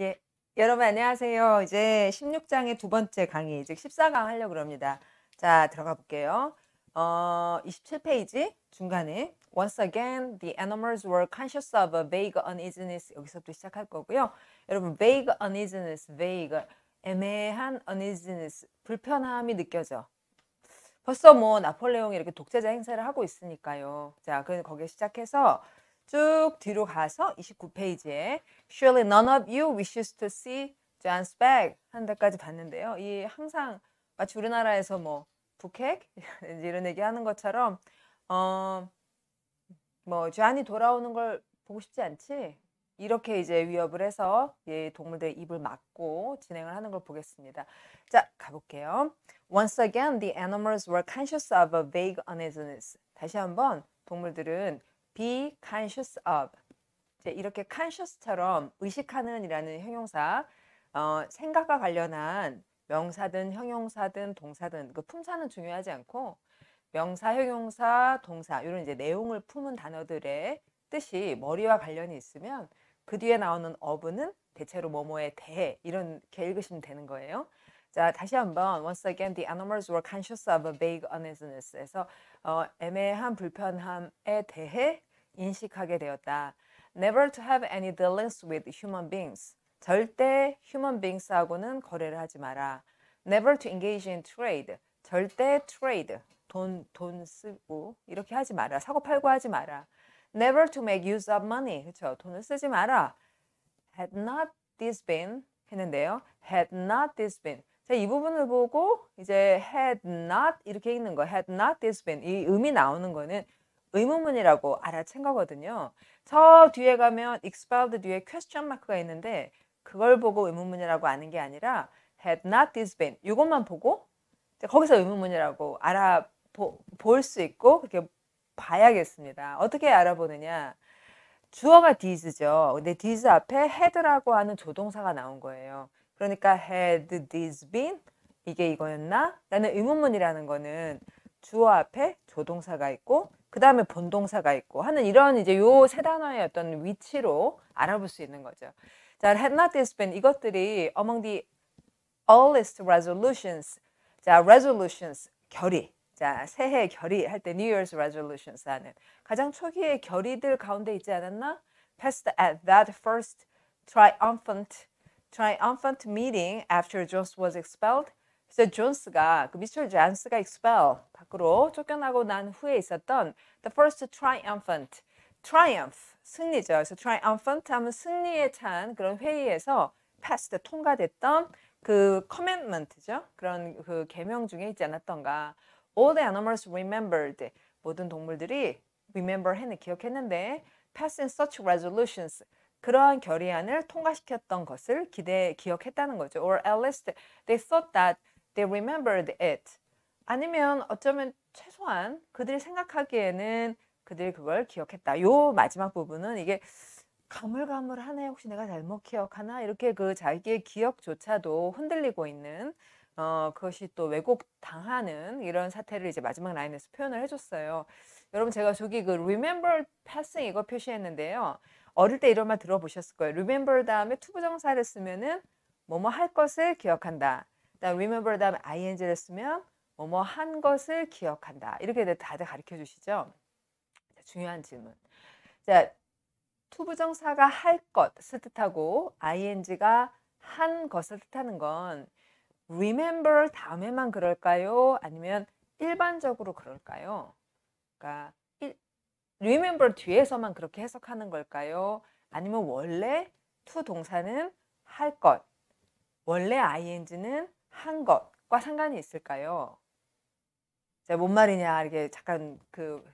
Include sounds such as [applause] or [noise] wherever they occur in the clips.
예, 여러분 안녕하세요. 이제 16장의 두 번째 강의, 즉 14강 하려고 합니다. 자, 들어가 볼게요. 어, 27페이지 중간에 Once again, the animals were conscious of a vague uneasiness. 여기서부터 시작할 거고요. 여러분, vague uneasiness, vague, 애매한 uneasiness, 불편함이 느껴져. 벌써 뭐 나폴레옹이 이렇게 독재자 행세를 하고 있으니까요. 자, 그 거기에 시작해서 쭉 뒤로 가서 29페이지에 Surely none of you wishes to see John's bag 한 데까지 봤는데요. 이 항상 마치 우리나라에서 뭐 북핵 [laughs] 이런 얘기 하는 것처럼 어뭐 존이 돌아오는 걸 보고 싶지 않지? 이렇게 이제 위협을 해서 예, 동물들의 입을 막고 진행을 하는 걸 보겠습니다. 자, 가볼게요. Once again, the animals were conscious of a vague uneasiness. 다시 한번 동물들은 be conscious of. 이렇게 conscious처럼 의식하는이라는 형용사, 어, 생각과 관련한 명사든 형용사든 동사든 그 품사는 중요하지 않고 명사, 형용사, 동사 이런 이제 내용을 품은 단어들의 뜻이 머리와 관련이 있으면 그 뒤에 나오는 어브는 대체로 뭐뭐에 대해 이렇게 읽으시면 되는 거예요. 자 다시 한번 once again the animals were conscious of a vague uneasiness에서 어, 애매한 불편함에 대해 인식하게 되었다. Never to have any dealings with human beings. 절대 human beings하고는 거래를 하지 마라. Never to engage in trade. 절대 trade. 돈, 돈 쓰고 이렇게 하지 마라. 사고 팔고 하지 마라. Never to make use of money. 그렇죠? 돈을 쓰지 마라. Had not this been 했는데요. Had not this been. 자, 이 부분을 보고 이제 had not 이렇게 읽는 거. Had not this been. 이 음이 나오는 거는 의문문이라고 알아챈 거거든요. 저 뒤에 가면 expired 뒤에 question mark가 있는데 그걸 보고 의문문이라고 아는 게 아니라 had not d i s b a e d 이것만 보고 거기서 의문문이라고 알아볼 수 있고 그렇게 봐야겠습니다. 어떻게 알아보느냐? 주어가 t h e s 죠 근데 t h e s 앞에 had라고 하는 조동사가 나온 거예요. 그러니까 had this been 이게 이거였나? 라는 의문문이라는 거는 주어 앞에 조동사가 있고 그 다음에 본동사가 있고 하는 이런 이제 요 세 단어의 어떤 위치로 알아볼 수 있는 거죠. 자, had not this been 이것들이 among the earliest resolutions, 자, resolutions 결의, 자, 새해 결의 할 때 New Year's resolutions 하는 가장 초기의 결의들 가운데 있지 않았나? Passed at that first triumphant triumphant meeting after Jones was expelled. 그래서 존스가 그 미스터 존스가 expel 밖으로 쫓겨나고 난 후에 있었던 the first triumphant triumph 승리죠. 그래서 triumphant 하면 승리에 찬 그런 회의에서 passed 통과됐던 그 commandment죠. 그런 그 계명 중에 있지 않았던가. All the animals remembered 모든 동물들이 remember 해는 기억했는데 passing such resolutions 그러한 결의안을 통과시켰던 것을 기대 기억했다는 거죠. Or at least they thought that They remembered it. 아니면 어쩌면 최소한 그들이 생각하기에는 그들이 그걸 기억했다. 요 마지막 부분은 이게 가물가물하네. 혹시 내가 잘못 기억하나? 이렇게 그 자기의 기억조차도 흔들리고 있는 어, 그것이 또 왜곡당하는 이런 사태를 이제 마지막 라인에서 표현을 해줬어요. 여러분 제가 저기 그 remember passing 이거 표시했는데요. 어릴 때 이런 말 들어보셨을 거예요. remember 다음에 투부정사를 쓰면은 뭐뭐 할 것을 기억한다. 다음 remember 다음 ing를 쓰면 뭐뭐 한 것을 기억한다. 이렇게 네, 다들 가르쳐 주시죠. 중요한 질문. 자, 투부정사가 할 것을 뜻하고 ing가 한 것을 뜻하는 건 remember 다음에만 그럴까요? 아니면 일반적으로 그럴까요? 그러니까 일, remember 뒤에서만 그렇게 해석하는 걸까요? 아니면 원래 투 동사는 할 것, 원래 ing는 한 것과 상관이 있을까요? 제가 뭔 말이냐 이게 잠깐 그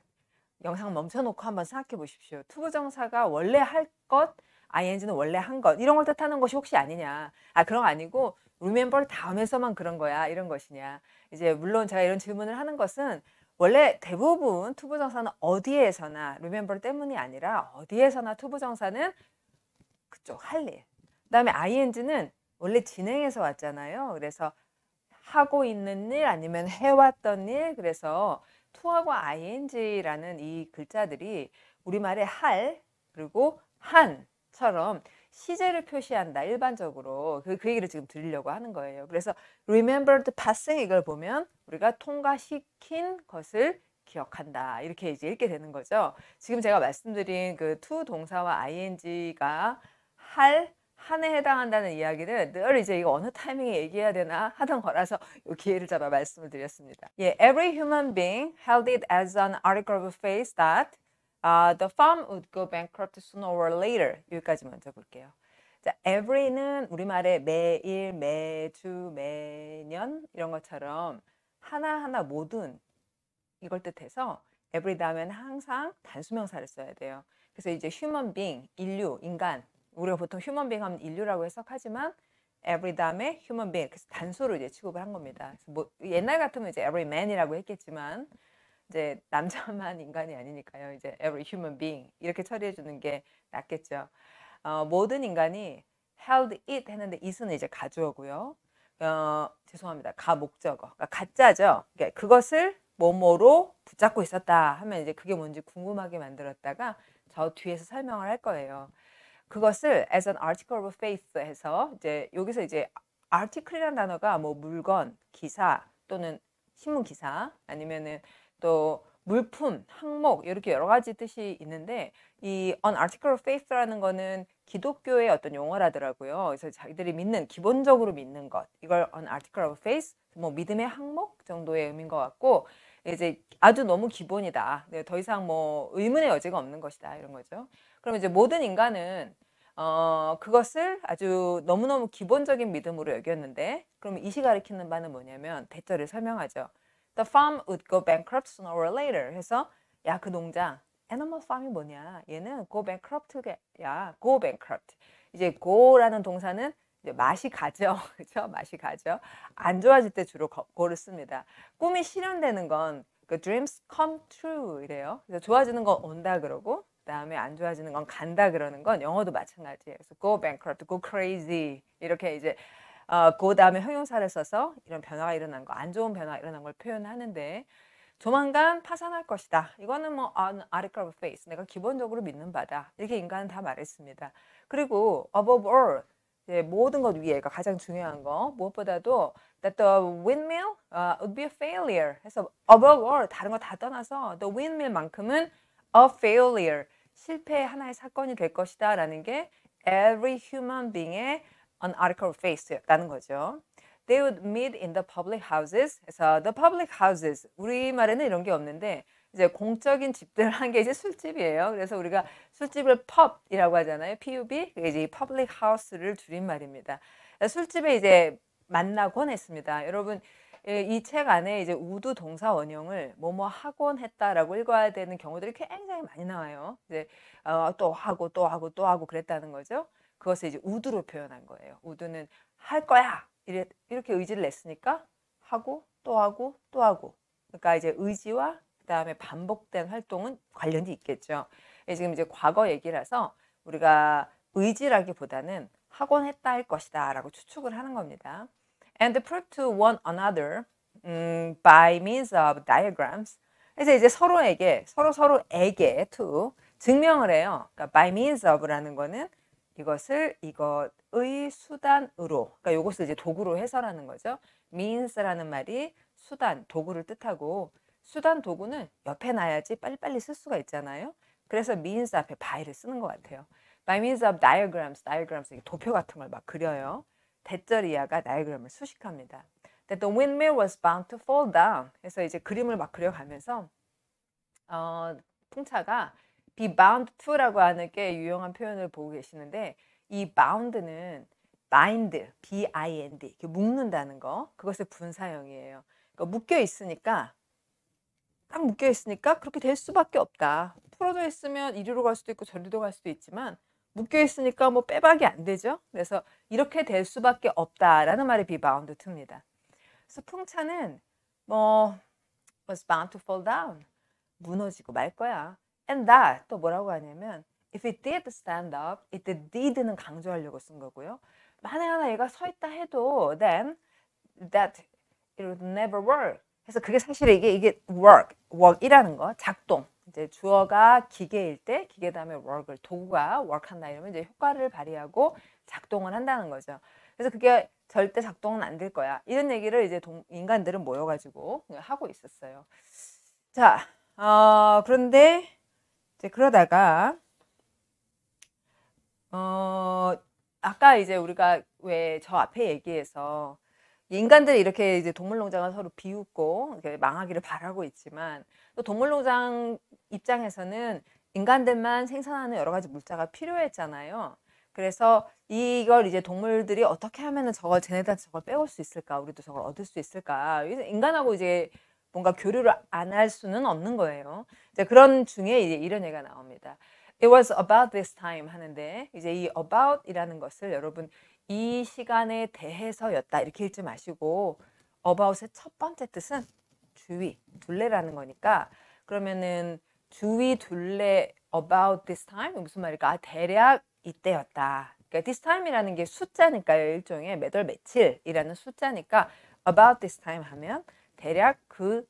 영상 멈춰놓고 한번 생각해 보십시오. 투부정사가 원래 할 것, ing는 원래 한 것, 이런 걸 뜻하는 것이 혹시 아니냐. 아, 그런 거 아니고, remember 다음에서만 그런 거야, 이런 것이냐. 이제, 물론 제가 이런 질문을 하는 것은, 원래 대부분 투부정사는 어디에서나, remember 때문이 아니라, 어디에서나 투부정사는 그쪽 할 일. 그 다음에 ing는 원래 진행해서 왔잖아요. 그래서 하고 있는 일 아니면 [laughs] 해왔던 일 그래서 투하고 ing라는 이 글자들이 우리말의 할 그리고 한처럼 시제를 표시한다 일반적으로 그, 그 얘기를 지금 드리려고 하는 거예요. 그래서 remembered passing 이걸 보면 우리가 통과시킨 것을 기억한다 이렇게 이제 읽게 되는 거죠. 지금 제가 말씀드린 그 투 동사와 ing가 할한 해에 해당한다는 이야기는 늘 이제 이거 어느 타이밍에 얘기해야 되나 하던 거라서 이 기회를 잡아 말씀을 드렸습니다. 예, every human being held it as an article of faith that uh, the firm would go bankrupt sooner or later. 여기까지 먼저 볼게요. 자, every는 우리말에 매일, 매주, 매년 이런 것처럼 하나하나 모든 이걸 뜻해서 every 다음엔 항상 단수명사를 써야 돼요. 그래서 이제 human being, 인류, 인간 우리가 보통 휴먼빙 하면 인류라고 해석하지만 every 다음에 human being 그래서 단수로 이제 취급을 한 겁니다. 뭐 옛날 같으면 이제 every man이라고 했겠지만 이제 남자만 [laughs] 인간이 아니니까요. 이제 every human being 이렇게 처리해 주는 게 낫겠죠. 어, 모든 인간이 held it 했는데 it은 이제 가주어고요. 어, 죄송합니다. 가 목적어. 그러니까 가짜죠. 그러니까 그것을 뭐뭐로 붙잡고 있었다 하면 이제 그게 뭔지 궁금하게 만들었다가 저 뒤에서 설명을 할 거예요. 그것을 as an article of faith 해서 이제 여기서 이제 article이라는 단어가 뭐 물건, 기사 또는 신문 기사 아니면은 또 물품, 항목 이렇게 여러 가지 뜻이 있는데 이 an article of faith라는 거는 기독교의 어떤 용어라더라고요. 그래서 자기들이 믿는 기본적으로 믿는 것 이걸 an article of faith 뭐 믿음의 항목 정도의 의미인 것 같고 이제 아주 너무 기본이다. 네, 더 이상 뭐 의문의 여지가 없는 것이다 이런 거죠. 그럼 이제 모든 인간은 어, 그것을 아주 너무너무 기본적인 믿음으로 여겼는데 그럼 이시 가리키는 바는 뭐냐면 대절을 설명하죠. The farm would go bankrupt sooner or later 해서 야 그 농장 animal farm이 뭐냐 얘는 go bankrupt야 go bankrupt 이제 go라는 동사는 이제 맛이 가죠. [laughs] 그죠 맛이 가죠. 안 좋아질 때 주로 go를 씁니다. 꿈이 실현되는 건그 dreams come true 이래요. 그래서 좋아지는 건 온다 그러고 그다음에 안 좋아지는 건 간다 그러는 건 영어도 마찬가지예요. 그래서 go bankrupt, go crazy 이렇게 이제 어, g 그 다음에 형용사를 써서 이런 변화가 일어난 거, 안 좋은 변화가 일어난 걸 표현하는데 조만간 파산할 것이다. 이거는 뭐 an article of faith, 내가 기본적으로 믿는 바다. 이렇게 인간은 다 말했습니다. 그리고 above all, 이제 모든 것 위에가 그러니까 가장 중요한 거 무엇보다도 that the windmill uh, would be a failure 해서 above all 다른 거 다 떠나서 the windmill만큼은 a failure 실패의 하나의 사건이 될 것이다 라는 게 every human being의 an article of faith라는 거죠. They would meet in the public houses. 그래서 the public houses 우리말에는 이런 게 없는데 이제 공적인 집들 한 게 이제 술집이에요. 그래서 우리가 술집을 pub이라고 하잖아요. pub. 이제 public house를 줄인 말입니다. 술집에 이제 만나곤 했습니다. 여러분 예, 이책 안에 이제 우두 동사 원형을 뭐뭐 하곤 했다라고 읽어야 되는 경우들이 굉장히 많이 나와요. 이제 어, 또 하고 또 하고 또 하고 그랬다는 거죠. 그것을 이제 우두로 표현한 거예요. 우두는 할 거야 이렇게 의지를 냈으니까 하고 또 하고 또 하고 그러니까 이제 의지와 그다음에 반복된 활동은 관련이 있겠죠. 예, 지금 이제 과거 얘기라서 우리가 의지라기보다는 하곤 했다 할 것이다 라고 추측을 하는 겁니다. and prove to one another um, by means of diagrams. 그래서 이제 서로에게 서로 서로에게 to 증명을 해요. 그러니까 by means of라는 거는 이것을 이것의 수단으로, 그러니까 이것을 이제 도구로 해설하는 거죠. means라는 말이 수단, 도구를 뜻하고 수단 도구는 옆에 놔야지 빨리빨리 쓸 수가 있잖아요. 그래서 means 앞에 by를 쓰는 것 같아요. by means of diagrams, diagrams 도표 같은 걸 막 그려요. 대절이아가 다이그램을 수식합니다. That the windmill was bound to fall down. 그서 이제 그림을 막 그려가면서 어, 풍차가 be bound to라고 하는 게 유용한 표현을 보고 계시는데 이 bound는 bind, b-i-n-d 이렇게 묶는다는 거 그것의 분사형이에요. 그러니까 묶여 있으니까 딱 묶여 있으니까 그렇게 될 수밖에 없다. 풀어져 있으면 이리로 갈 수도 있고 저리로 갈 수도 있지만 묶여 있으니까 뭐 빼박이 안 되죠. 그래서 이렇게 될 수밖에 없다라는 말이 비바운드 틉니다. 그래서 풍차는 뭐 was bound to fall down 무너지고 말 거야. And that 또 뭐라고 하냐면 if it did stand up, it did는 강조하려고 쓴 거고요. 만에 하나 얘가 서 있다 해도 then that it would never work. 그래서 그게 사실 이게 이게 work, work이라는 거, 작동. 이제 주어가 기계일 때 기계 다음에 work을 도구가 work한다 이러면 이제 효과를 발휘하고 작동을 한다는 거죠. 그래서 그게 절대 작동은 안 될 거야. 이런 얘기를 이제 동, 인간들은 모여가지고 하고 있었어요. 자, 어, 그런데 이제 그러다가 어, 아까 이제 우리가 왜 저 앞에 얘기해서 인간들이 이렇게 이제 동물농장을 서로 비웃고 망하기를 바라고 있지만 또 동물농장 입장에서는 인간들만 생산하는 여러 가지 물자가 필요했잖아요. 그래서 이걸 이제 동물들이 어떻게 하면은 저걸 쟤네들한테 저걸 빼올 수 있을까? 우리도 저걸 얻을 수 있을까? 인간하고 이제 뭔가 교류를 안 할 수는 없는 거예요. 이제 그런 중에 이제 이런 얘기가 나옵니다. It was about this time 하는데 이제 이 about이라는 것을 여러분 이 시간에 대해서였다 이렇게 읽지 마시고 about의 첫 번째 뜻은 주위, 둘레라는 거니까 그러면은 주위 둘레 about this time 무슨 말일까? 아, 대략 이때였다. 그러니까 this time이라는 게 숫자니까요. 일종의 몇 월 며칠이라는 숫자니까 about this time 하면 대략 그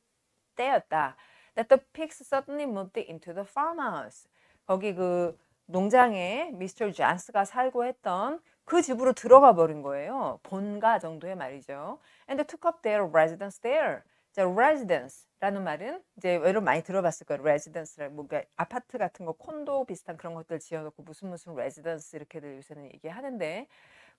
때였다. That the pigs suddenly moved into the farmhouse. 거기 그 농장에 미스터 존스가 살고 했던 그 집으로 들어가 버린 거예요. 본가 정도의 말이죠. And they took up their residence there. 자, residence라는 말은 이제 외로 많이 들어봤을 거예요. residence라는 뭔가 뭐 그러니까 아파트 같은 거 콘도 비슷한 그런 것들 지어놓고 무슨 무슨 residence 이렇게들 요새는 얘기하는데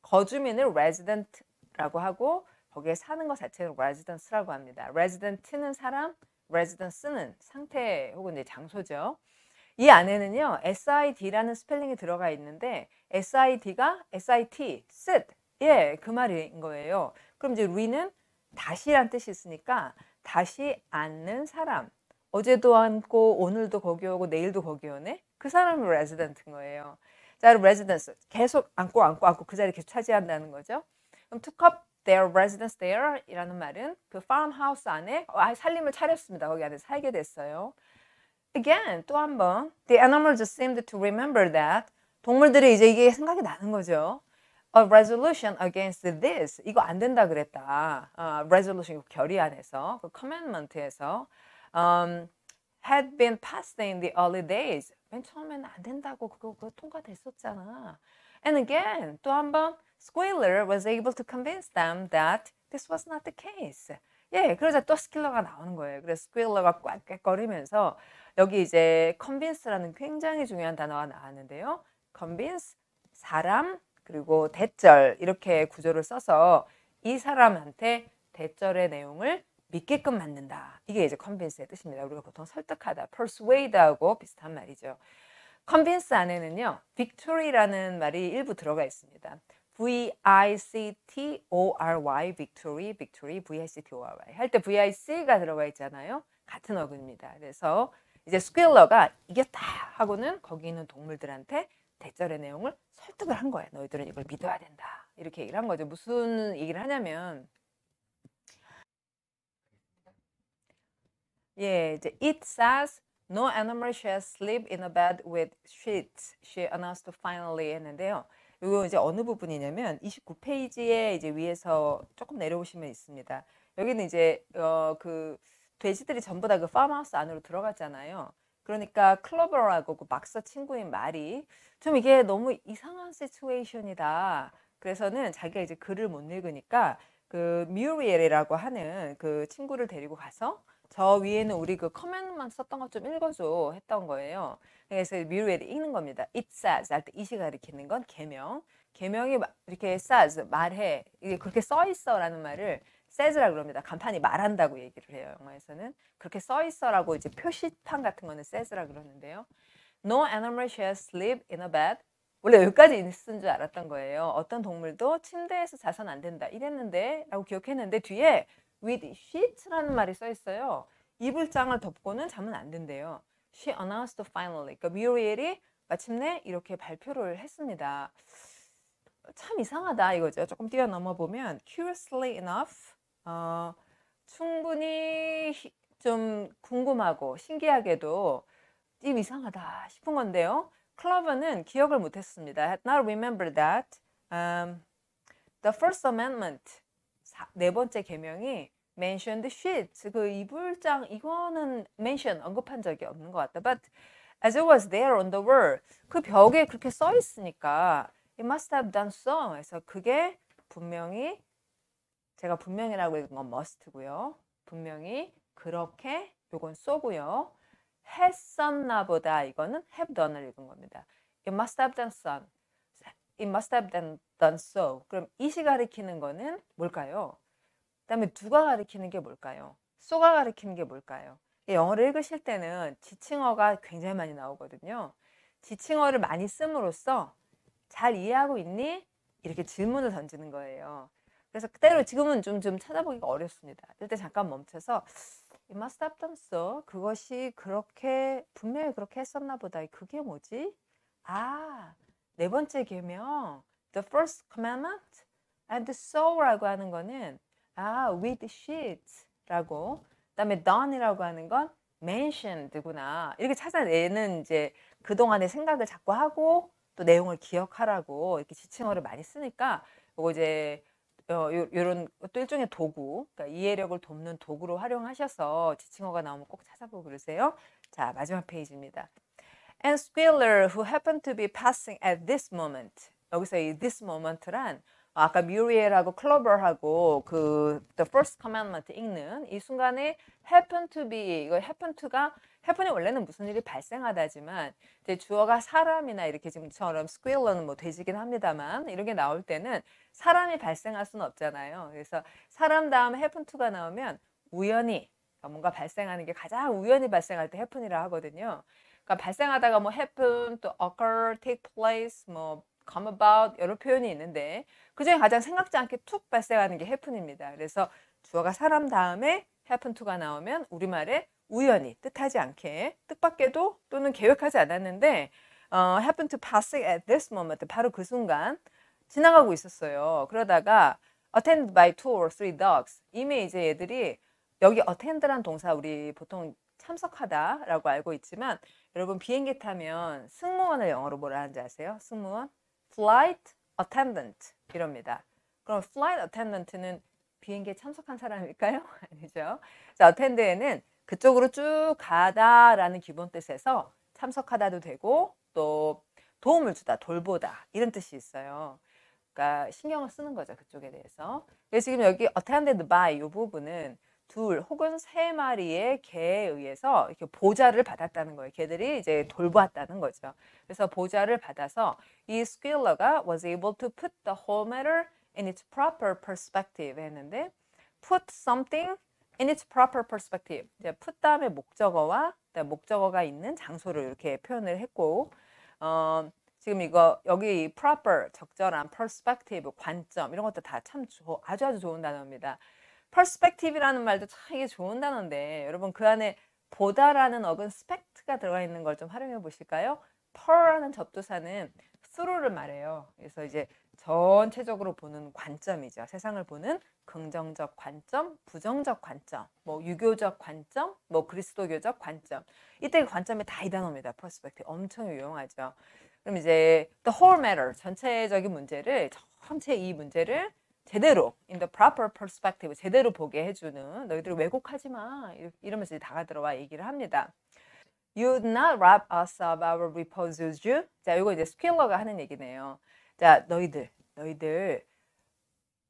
거주민을 resident라고 하고 거기에 사는 것 자체는 residence라고 합니다. resident는 사람, residence는 상태 혹은 이제 장소죠. 이 안에는요, SID라는 스펠링이 들어가 있는데, SID가 SIT, sit, 예, 그 말인 거예요. 그럼 이제 re는 다시란 뜻이 있으니까, 다시 앉는 사람. 어제도 앉고, 오늘도 거기 오고, 내일도 거기 오네? 그 사람이 r e s i 인 거예요. 자, r e s i 계속 앉고, 앉고, 앉고 그 자리 계속 차지한다는 거죠. 그럼 t o o up their residence there 이라는 말은 그 farmhouse 안에 어, 아, 살림을 차렸습니다. 거기 안에 살게 됐어요. Again, 또 한 번. The animal just seemed to remember that. 동물들이 이제 이게 생각이 나는 거죠. A resolution against this. 이거 안 된다 그랬다. Uh, resolution, 결의 안에서, 그 commandment에서. Um, had been passed in the early days. 맨 처음에는 안 된다고 그거, 그거 통과됐었잖아. And again, 또 한 번, Squealer was able to convince them that this was not the case. 예, 그러자 또 스킬러가 나오는 거예요. 그래서 스킬러가 꽉꽉 거리면서 여기 이제 convince라는 굉장히 중요한 단어가 나왔는데요. convince, 사람, 그리고 대절 이렇게 구조를 써서 이 사람한테 대절의 내용을 믿게끔 만든다. 이게 이제 convince의 뜻입니다. 우리가 보통 설득하다, persuade하고 비슷한 말이죠. convince 안에는요, victory라는 말이 일부 들어가 있습니다. V-I-C-T-O-R-Y, victory, victory, V-I-C-T-O-R-Y 할 때 V-I-C가 들어가 있잖아요. 같은 어근입니다. 그래서 이제 스퀘일러가 이겼다 하고는 거기 있는 동물들한테 대절의 내용을 설득을 한 거예요. 너희들은 이걸 믿어야 된다. 이렇게 얘기를 한 거죠. 무슨 얘기를 하냐면 예, 이제 it says no animal shall sleep in a bed with sheets. She announced finally 했는데요. 이거 이제 어느 부분이냐면 29페이지에 이제 위에서 조금 내려오시면 있습니다. 여기는 이제 어그 돼지들이 전부 다그 팜하우스 안으로 들어갔잖아요. 그러니까 클로버라고 그 막사 친구인 말이 좀 이게 너무 이상한 시츄에이션이다. 그래서는 자기가 이제 글을 못 읽으니까 그 뮤리엘이라고 하는 그 친구를 데리고 가서 저 위에는 우리 그 커맨드만 썼던 것 좀 읽어줘 했던 거예요. 그래서 뮤리엘이 읽는 겁니다. It says 할 때 이시 가리키는 건 개명. 개명이 이렇게 says 말해 이게 그렇게 써 있어라는 말을 세즈라 그럽니다. 간판이 말한다고 얘기를 해요. 영화에서는 그렇게 써 있어라고 이제 표시판 같은 거는 세즈라 그러는데요. No animal shall sleep in a bed. 원래 여기까지 있는줄 알았던 거예요. 어떤 동물도 침대에서 자선 안 된다. 이랬는데라고 기억했는데 뒤에 with sheet라는 말이 써 있어요. 이불장을 덮고는 자면 안 된대요. She announced finally. 그러니까 뮤리엘이 마침내 이렇게 발표를 했습니다. 참 이상하다 이거죠. 조금 뛰어넘어 보면 curiously enough 어, 충분히 좀 궁금하고 신기하게도 좀 이상하다 싶은 건데요. 클로버는 기억을 못했습니다. had not remembered that um, the First Amendment 네 번째 개명이 mentioned sheets 그 이불장 이거는 mention 언급한 적이 없는 것 같다. But as it was there on the wall 그 벽에 그렇게 써 있으니까 it must have done so 해서 그게 분명히 제가 분명히라고 읽은 건 must고요. 분명히 그렇게 요건 쏘고요. 했었나 보다 이거는 have done을 읽은 겁니다. It must have done so. It must have done, so. 그럼 이시 가리키는 거는 뭘까요? 그 다음에 누가 가리키는 게 뭘까요? 쏘가 가리키는 게 뭘까요? 영어를 읽으실 때는 지칭어가 굉장히 많이 나오거든요. 지칭어를 많이 씀으로써 잘 이해하고 있니? 이렇게 질문을 던지는 거예요. 그래서 그대로 지금은 좀, 좀 찾아보기가 어렵습니다. 이때 잠깐 멈춰서 It must have done so. 그것이 그렇게 분명히 그렇게 했었나 보다. 그게 뭐지? 아, 네 번째 계명 The first commandment and so라고 하는 거는 아, with s h e t 라고 그다음에 done이라고 하는 건 mentioned구나. 이렇게 찾아내는 이제 그동안의 생각을 자꾸 하고 또 내용을 기억하라고 이렇게 지칭어를 많이 쓰니까 이거 이제 이런 어, 또 일종의 도구, 그러니까 이해력을 돕는 도구로 활용하셔서 지칭어가 나오면 꼭 찾아보고 그러세요. 자, 마지막 페이지입니다. And Spiller who happened to be passing at this moment. 여기서 이 this moment란 아까 뮤리엘하고 클로버하고 그 The First Commandment 읽는 이 순간에 happen to be 이거 happen to가 happen이 원래는 무슨 일이 발생하다지만 이제 주어가 사람이나 이렇게 지금처럼 squirrel은 뭐 돼지긴 합니다만 이렇게 나올 때는 사람이 발생할 수는 없잖아요. 그래서 사람 다음 happen to가 나오면 우연히 그러니까 뭔가 발생하는 게 가장 우연히 발생할 때 happen이라 하거든요. 그러니까 발생하다가 뭐 happen, 또 occur, take place, 뭐 come about 여러 표현이 있는데 그중에 가장 생각지 않게 툭 발생하는 게 happen입니다. 그래서 주어가 사람 다음에 happen to가 나오면 우리말에 우연히 뜻하지 않게 뜻밖에도 또는 계획하지 않았는데 어, happen to p a s s at this moment 바로 그 순간 지나가고 있었어요. 그러다가 attended by two or three dogs 이미 이제 얘들이 여기 attend란 동사 우리 보통 참석하다라고 알고 있지만 여러분 비행기 타면 승무원을 영어로 뭐라 하는지 아세요? 승무원? flight attendant 이럽니다. 그럼 flight attendant는 비행기에 참석한 사람일까요? [laughs] 아니죠. 자, attend에는 그쪽으로 쭉 가다라는 기본 뜻에서 참석하다도 되고 또 도움을 주다, 돌보다 이런 뜻이 있어요. 그러니까 신경을 쓰는 거죠. 그쪽에 대해서. 그래서 지금 여기 attended by 이 부분은 둘 혹은 세 마리의 개에 의해서 이렇게 보좌를 받았다는 거예요. 개들이 이제 돌보았다는 거죠. 그래서 보좌를 받아서 이 스퀴러가 was able to put the whole matter in its proper perspective 했는데 put something in its proper perspective. 이제 put 다음에 목적어와 그 목적어가 있는 장소를 이렇게 표현을 했고 어, 지금 이거 여기 proper 적절한 perspective 관점 이런 것도 다참 아주 아주 좋은 단어입니다. perspective라는 말도 참 이게 좋은 단어인데 여러분 그 안에 보다라는 어근 spect가 들어가 있는 걸 좀 활용해 보실까요? per라는 접두사는 through를 말해요. 그래서 이제 전체적으로 보는 관점이죠. 세상을 보는 긍정적 관점, 부정적 관점, 뭐 유교적 관점, 뭐 그리스도교적 관점. 이때 그 관점이 다 이 단어입니다. perspective 엄청 유용하죠. 그럼 이제 the whole matter 전체적인 문제를 전체 이 문제를 제대로 in the proper perspective 제대로 보게 해주는 너희들 왜곡하지 마 이러면서 다가 들어와 얘기를 합니다. You d not rob us of our repose, you. 자, 이거 이제 스킬러가 하는 얘기네요. 자, 너희들, 너희들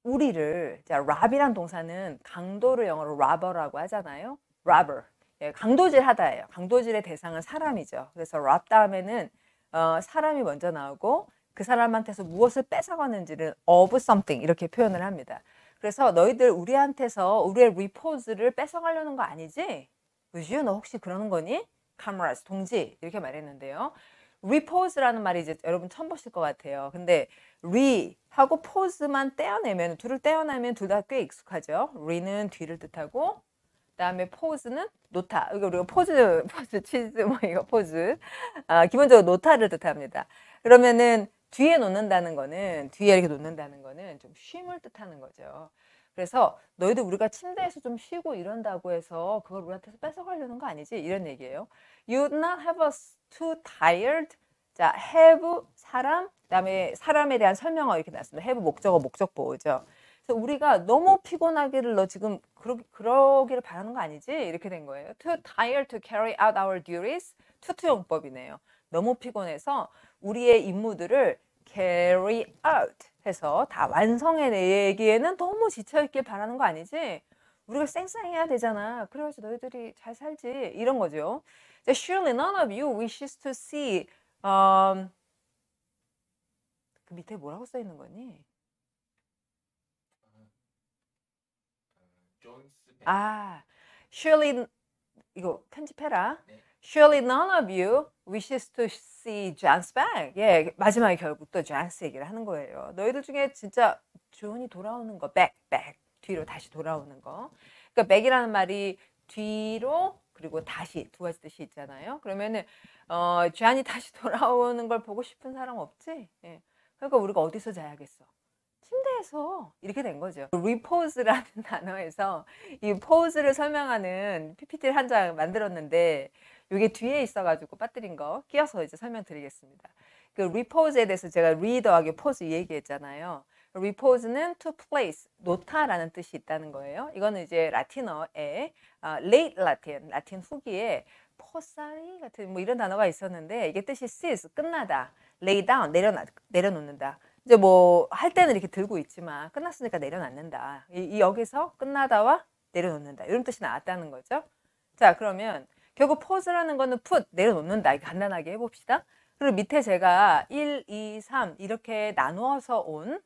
우리를 자, rob이란 동사는 강도를 영어로 robber라고 하잖아요. robber. 예, 강도질하다예요. 강도질의 대상은 사람이죠. 그래서 rob 다음에는 어, 사람이 먼저 나오고 그 사람한테서 무엇을 뺏어가는지를 of something 이렇게 표현을 합니다. 그래서 너희들 우리한테서 우리의 리포즈를 뺏어가려는 거 아니지? 우주, 유너 혹시 그러는 거니? 카메라스 동지 이렇게 말했는데요. 리포즈라는 말이 이제 여러분 처음 보실 것 같아요. 근데 리 하고 포즈만 떼어내면 둘을 떼어내면 둘 다 꽤 익숙하죠. 리는 뒤를 뜻하고 그다음에 포즈는 노타. 이거 우리가 포즈 포즈 치즈 뭐 이거 포즈. 아, 기본적으로 노타를 뜻합니다. 그러면은 뒤에 놓는다는 거는 뒤에 이렇게 놓는다는 거는 좀 쉼을 뜻하는 거죠. 그래서 너희들 우리가 침대에서 좀 쉬고 이런다고 해서 그걸 우리한테서 뺏어가려는 거 아니지? 이런 얘기예요. You not have us too tired. 자, have 사람, 그다음에 사람에 대한 설명어 이렇게 났습니다. have 목적어 목적 보호죠. 그래서 우리가 너무 피곤하기를 너 지금 그러, 그러기를 바라는 거 아니지? 이렇게 된 거예요. Too tired to carry out our duties. 투투용법이네요. 너무 피곤해서 우리의 임무들을 carry out 해서 다 완성해내기에는 너무 지쳐있길 바라는 거 아니지? 우리가 쌩쌩해야 되잖아. 그래야지 너희들이 잘 살지. 이런 거죠. Surely none of you wishes to see. Um, 그 밑에 뭐라고 써 있는 거니? 아, surely 이거 편집해라. 네. Surely none of you wishes to see John's back. 예, 마지막에 결국 또 John's 얘기를 하는 거예요. 너희들 중에 진짜 존이 돌아오는 거, back, back, 뒤로 다시 돌아오는 거. 그러니까 back이라는 말이 뒤로 그리고 다시 두 가지 뜻이 있잖아요. 그러면은 어, 존이 다시 [laughs] 돌아오는 걸 보고 싶은 사람 없지? 예. 그러니까 우리가 어디서 자야겠어? 침대에서 이렇게 된 거죠. 리포즈라는 [laughs] 단어에서 이 포즈를 설명하는 PPT를 한 장 만들었는데 이게 뒤에 있어가지고 빠뜨린 거 끼워서 이제 설명드리겠습니다. 그 리포즈에 대해서 제가 리더하게 포즈 얘기했잖아요. r e p 는 to place, 놓다라는 뜻이 있다는 거예요. 이거는 이제 라틴어의 아, 어, late Latin, 라틴 후기에 포사리 같은 뭐 이런 단어가 있었는데 이게 뜻이 cease, 끝나다, lay down, 내려놔, 내려놓는다. 이제 뭐 할 때는 이렇게 들고 있지만 끝났으니까 내려놨는다 이, 이 여기서 끝나다와 내려놓는다. 이런 뜻이 나왔다는 거죠. 자 그러면 결국 포즈라는 거는 풋 내려놓는다. 간단하게 해봅시다. 그리고 밑에 제가 1, 2, 3 이렇게 나누어서 온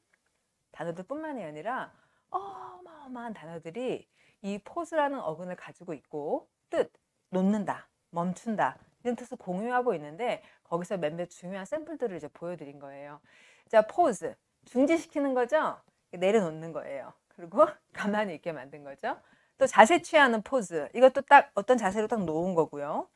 단어들뿐만이 아니라 어마어마한 단어들이 이 포즈라는 어근을 가지고 있고 뜻, 놓는다, 멈춘다 이런 뜻을 공유하고 있는데 거기서 몇몇 중요한 샘플들을 이제 보여드린 거예요. 자, 포즈. 중지시키는 거죠? 내려놓는 거예요. 그리고 [laughs] 가만히 있게 만든 거죠. 또 자세 취하는 포즈. 이것도 딱 어떤 자세로 딱 놓은 거고요.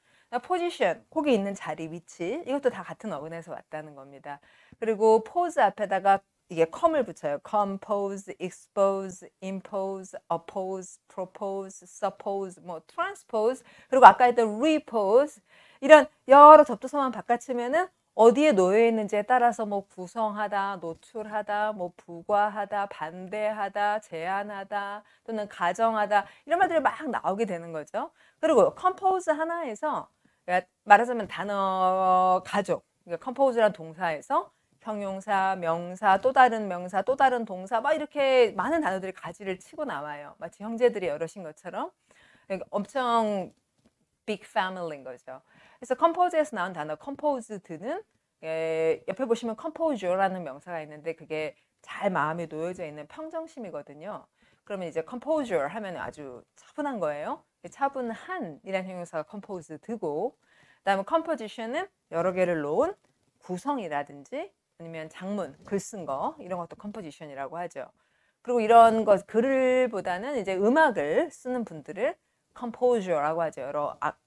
포지션, 거기 있는 자리, 위치. 이것도 다 같은 어근에서 왔다는 겁니다. 그리고 포즈 앞에다가 이게 컴을 붙여요. compose, expose, impose, oppose, propose, suppose, 뭐 transpose. 그리고 아까 했던 repose. 이런 여러 접두서만 바꿔치면은 어디에 놓여 있는지에 따라서 뭐 구성하다, 노출하다, 뭐 부과하다, 반대하다, 제한하다 또는 가정하다 이런 말들이 막 나오게 되는 거죠. 그리고 컴포즈 하나에서 그러니까 말하자면 단어 가족, 그러니까 컴포즈란 동사에서 형용사, 명사, 또 다른 명사, 또 다른 동사 막 이렇게 많은 단어들이 가지를 치고 나와요. 마치 형제들이 여럿인 것처럼 그러니까 엄청 big family인 거죠. 그래서 컴포즈에서 나온 단어 composed는 예, 옆에 보시면 composure라는 명사가 있는데 그게 잘 마음이 놓여져 있는 평정심이거든요. 그러면 이제 composure 하면 아주 차분한 거예요. 그 차분한이라는 형용사가 composed고 그다음에 composition은 여러 개를 놓은 구성이라든지 아니면 장문, 글 쓴 거 이런 것도 composition이라고 하죠. 그리고 이런 것글보다는 이제 음악을 쓰는 분들을 컴포저라고 하죠. 여러 악,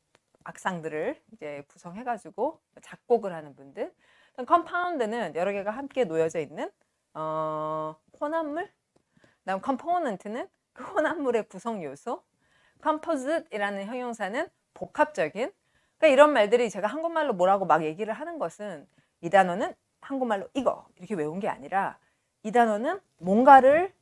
악상들을 이제 구성해가지고 작곡을 하는 분들. 컴파운드는 여러 개가 함께 놓여져 있는 어, 혼합물. 다음 컴포넌트는 그 혼합물의 구성 요소. 컴포즈이라는 형용사는 복합적인. 그러니까 이런 말들이 제가 한국말로 뭐라고 막 얘기를 하는 것은 이 단어는 한국말로 이거 이렇게 외운 게 아니라 이 단어는 뭔가를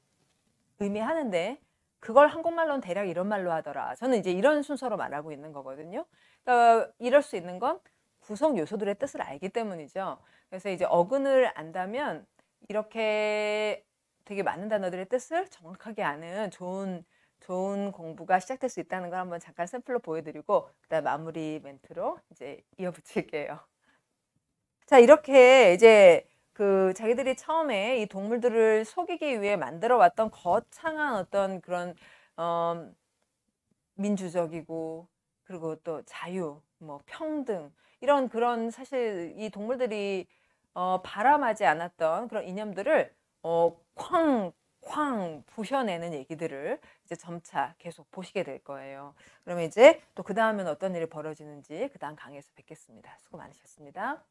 의미하는데 그걸 한국말로는 대략 이런 말로 하더라. 저는 이제 이런 순서로 말하고 있는 거거든요. 그러니까 이럴 수 있는 건 구성 요소들의 뜻을 알기 때문이죠. 그래서 이제 어근을 안다면 이렇게 되게 많은 단어들의 뜻을 정확하게 아는 좋은 좋은 공부가 시작될 수 있다는 걸 한번 잠깐 샘플로 보여드리고 그다음 마무리 멘트로 이제 이어붙일게요. 자 이렇게 이제 그 자기들이 처음에 이 동물들을 속이기 위해 만들어 왔던 거창한 어떤 그런 어, 민주적이고 그리고 또 자유, 뭐 평등 이런 그런 사실 이 동물들이 어, 바람하지 않았던 그런 이념들을 어, 쾅, 쾅 부셔내는 얘기들을 이제 점차 계속 보시게 될 거예요. 그러면 이제 또 그 다음엔 어떤 일이 벌어지는지 그 다음 강의에서 뵙겠습니다. 수고 많으셨습니다.